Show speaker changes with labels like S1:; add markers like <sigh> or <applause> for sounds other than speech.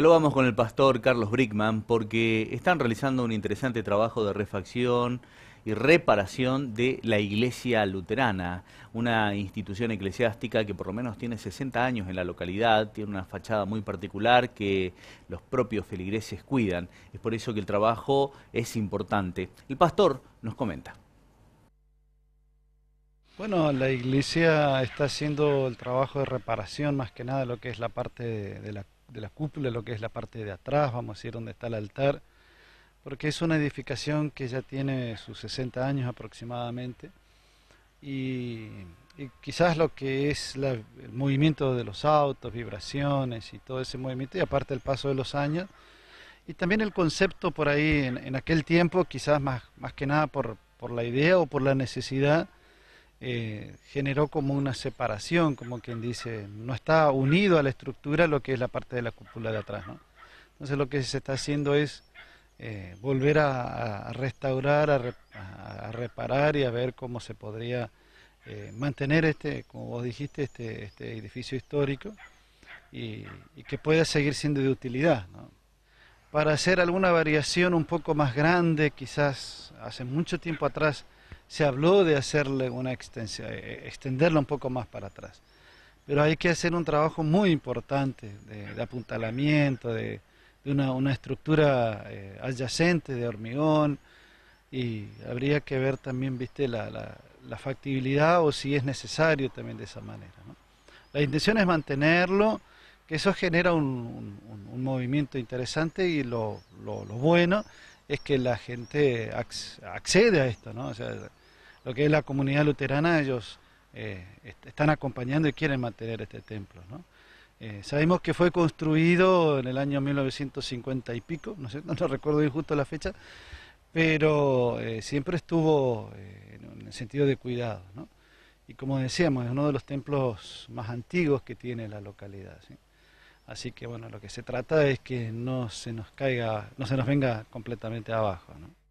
S1: lo vamos con el pastor Carlos Brickman porque están realizando un interesante trabajo de refacción y reparación de la iglesia luterana, una institución eclesiástica que por lo menos tiene 60 años en la localidad, tiene una fachada muy particular que los propios feligreses cuidan. Es por eso que el trabajo es importante. El pastor nos comenta.
S2: Bueno, la iglesia está haciendo el trabajo de reparación, más que nada lo que es la parte de la, cúpula, lo que es la parte de atrás, vamos a decir, donde está el altar, porque es una edificación que ya tiene sus 60 años aproximadamente, y, quizás lo que es el movimiento de los autos, vibraciones y todo ese movimiento, y aparte el paso de los años, y también el concepto por ahí en, aquel tiempo, quizás más, que nada por la idea o por la necesidad, eh, generó como una separación, como quien dice, no está unido a la estructura lo que es la parte de la cúpula de atrás. ¿no? Entonces lo que se está haciendo es eh, volver a, restaurar, a, reparar y a ver cómo se podría eh, mantener este, como vos dijiste, este, este edificio histórico y, que pueda seguir siendo de utilidad. Para hacer alguna variación un poco más grande, quizás hace mucho tiempo atrás se habló de hacerle una extensión, eh, eh, extenderlo un poco más para atrás. Pero hay que hacer un trabajo muy importante de, apuntalamiento, de, una, estructura eh, adyacente de hormigón y habría que ver también, viste, la, la, factibilidad o si es necesario también de esa manera. La intención es mantenerlo, que eso genera un, movimiento interesante y lo, lo, bueno es que la gente accede a esto, ¿no? lo que es la comunidad luterana, ellos eh, están acompañando y quieren mantener este templo. ¿no? Eh, sabemos que fue construido en el año 1950 y pico, <laughs> no, recuerdo bien justo la fecha, pero eh, siempre estuvo en el sentido de cuidado. ¿no? Y como decíamos, es uno de los templos más antiguos que tiene la localidad. Así que bueno, lo que se trata es que no se nos caiga, no se nos venga completamente abajo. ¿no?